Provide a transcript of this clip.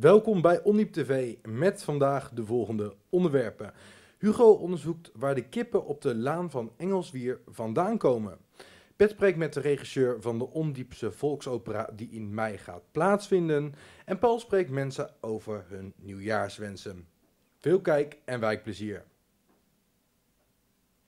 Welkom bij Ondiep TV met vandaag de volgende onderwerpen. Hugo onderzoekt waar de kippen op de laan van Engelswier vandaan komen. Pet spreekt met de regisseur van de Ondiepse Volksopera die in mei gaat plaatsvinden. En Paul spreekt mensen over hun nieuwjaarswensen. Veel kijk en wijkplezier.